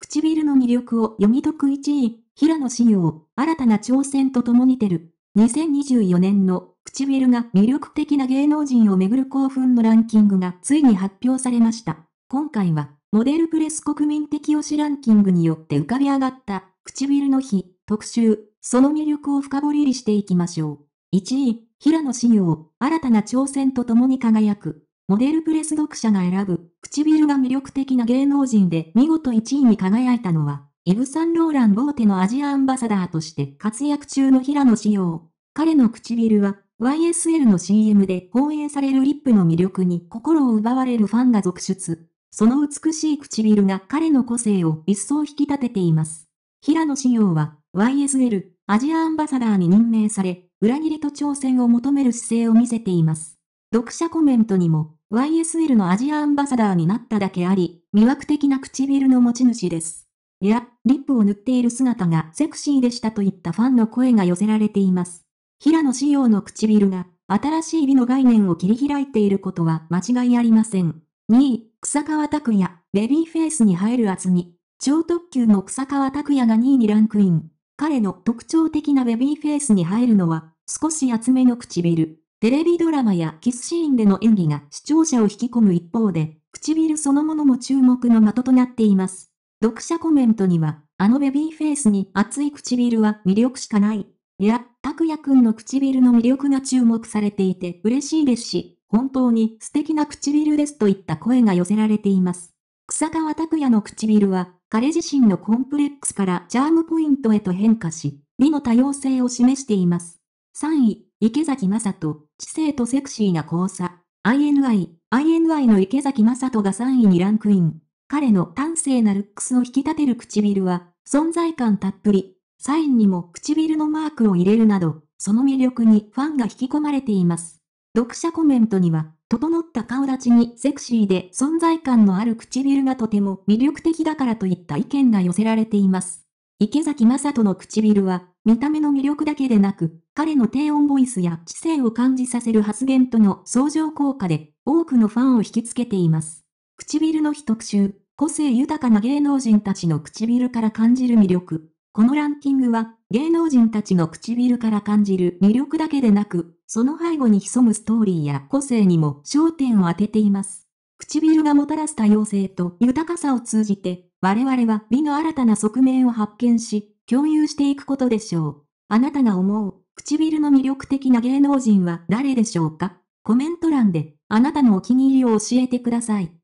唇の魅力を読み解く1位、平野紫耀、新たな挑戦と共にてる。2024年の唇が魅力的な芸能人をめぐる興奮のランキングがついに発表されました。今回は、モデルプレス国民的推しランキングによって浮かび上がった、唇の日、特集、その魅力を深掘りしていきましょう。1位、平野紫耀、新たな挑戦と共に輝く。モデルプレス読者が選ぶ、唇が魅力的な芸能人で見事1位に輝いたのは、イブ・サンローラン・ボーテのアジアアンバサダーとして活躍中の平野紫耀。彼の唇は、YSL の CM で放映されるリップの魅力に心を奪われるファンが続出。その美しい唇が彼の個性を一層引き立てています。平野紫耀は YSL アジアアンバサダーに任命され、裏切りと挑戦を求める姿勢を見せています。読者コメントにも YSL のアジアアンバサダーになっただけあり、魅惑的な唇の持ち主です。いや、リップを塗っている姿がセクシーでしたといったファンの声が寄せられています。平野紫耀の唇が、新しい美の概念を切り開いていることは間違いありません。2位、草川拓也、ベビーフェイスに入る厚み。超特急の草川拓也が2位にランクイン。彼の特徴的なベビーフェイスに入るのは、少し厚めの唇。テレビドラマやキスシーンでの演技が視聴者を引き込む一方で、唇そのものも注目の的となっています。読者コメントには、あのベビーフェイスに熱い唇は魅力しかない。いや、拓也くんの唇の魅力が注目されていて嬉しいですし、本当に素敵な唇ですといった声が寄せられています。草川拓也の唇は、彼自身のコンプレックスからチャームポイントへと変化し、美の多様性を示しています。3位、池崎雅人、知性とセクシーな交差。INI、INI の池崎雅人が3位にランクイン。彼の端正なルックスを引き立てる唇は、存在感たっぷり。サインにも唇のマークを入れるなど、その魅力にファンが引き込まれています。読者コメントには、整った顔立ちにセクシーで存在感のある唇がとても魅力的だからといった意見が寄せられています。池崎雅人の唇は、見た目の魅力だけでなく、彼の低音ボイスや知性を感じさせる発言との相乗効果で、多くのファンを引きつけています。唇の日特集、個性豊かな芸能人たちの唇から感じる魅力。このランキングは、芸能人たちの唇から感じる魅力だけでなく、その背後に潜むストーリーや個性にも焦点を当てています。唇がもたらす多様性と豊かさを通じて、我々は美の新たな側面を発見し、共有していくことでしょう。あなたが思う唇の魅力的な芸能人は誰でしょうかコメント欄であなたのお気に入りを教えてください。